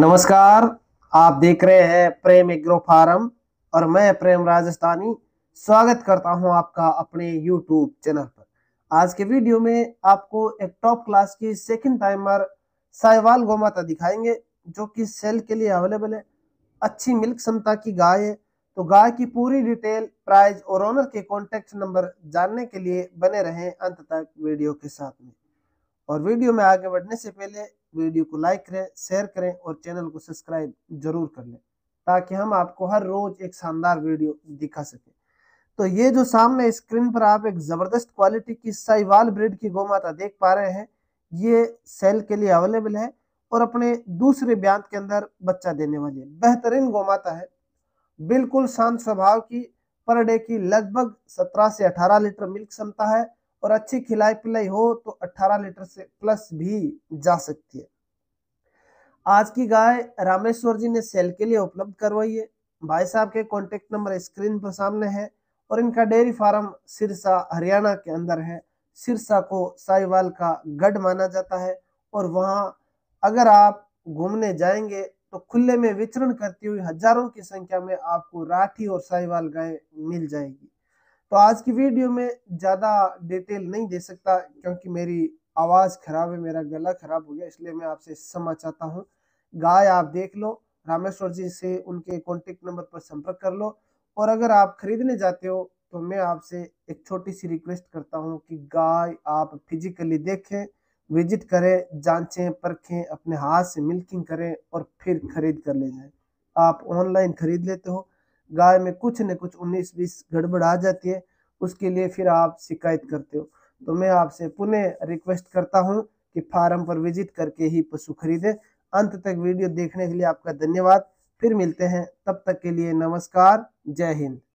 नमस्कार आप देख रहे हैं प्रेम एग्रो फार्म और मैं प्रेम राजस्थानी स्वागत करता हूं आपका अपने यूट्यूब चैनल पर आज के वीडियो में आपको एक टॉप क्लास की सेकंड टाइमर साइवाल गोमाता दिखाएंगे जो कि सेल के लिए अवेलेबल है अच्छी मिल्क क्षमता की गाय है तो गाय की पूरी डिटेल प्राइस और ओनर के कॉन्टेक्ट नंबर जानने के लिए बने रहें अंत तक वीडियो के साथ में और वीडियो में आगे बढ़ने से पहले वीडियो को लाइक करें शेयर करें और चैनल को सब्सक्राइब जरूर कर लें ताकि हम आपको हर रोज एक शानदार वीडियो दिखा सकें तो ये जो सामने स्क्रीन पर आप एक ज़बरदस्त क्वालिटी की साइवाल ब्रिड की गोमाता देख पा रहे हैं ये सेल के लिए अवेलेबल है और अपने दूसरे ब्यांत के अंदर बच्चा देने वाली है बेहतरीन गोमाता है बिल्कुल शांत स्वभाव की पर डे की लगभग 17 से 18 लीटर मिल्क क्षमता है और अच्छी खिलाई पिलाई हो तो 18 लीटर से प्लस भी जा सकती है आज की गाय रामेश्वर जी ने सेल के लिए उपलब्ध करवाई है भाई साहब के कॉन्टेक्ट नंबर स्क्रीन पर सामने है और इनका डेयरी फार्म सिरसा हरियाणा के अंदर है सिरसा को साईवाल का गढ़ माना जाता है और वहां अगर आप घूमने जाएंगे तो खुले में विचरण करती हुई हजारों की संख्या में आपको राठी और साईवाल गाय मिल जाएगी तो आज की वीडियो में ज़्यादा डिटेल नहीं दे सकता क्योंकि मेरी आवाज़ खराब है मेरा गला खराब हो गया इसलिए मैं आपसे समझ चाहता हूँ गाय आप देख लो रामेश्वर जी से उनके कॉन्टेक्ट नंबर पर संपर्क कर लो और अगर आप खरीदने जाते हो तो मैं आपसे एक छोटी सी रिक्वेस्ट करता हूँ कि गाय आप फिजिकली देखें विजिट करें जांचें परखें अपने हाथ से मिल्किंग करें और फिर खरीद कर ले जाए आप ऑनलाइन खरीद लेते हो गाय में कुछ न कुछ उन्नीस बीस गड़बड़ आ जाती है उसके लिए फिर आप शिकायत करते हो तो मैं आपसे पुनः रिक्वेस्ट करता हूँ कि फार्म पर विजिट करके ही पशु खरीदे अंत तक वीडियो देखने के लिए आपका धन्यवाद फिर मिलते हैं तब तक के लिए नमस्कार जय हिंद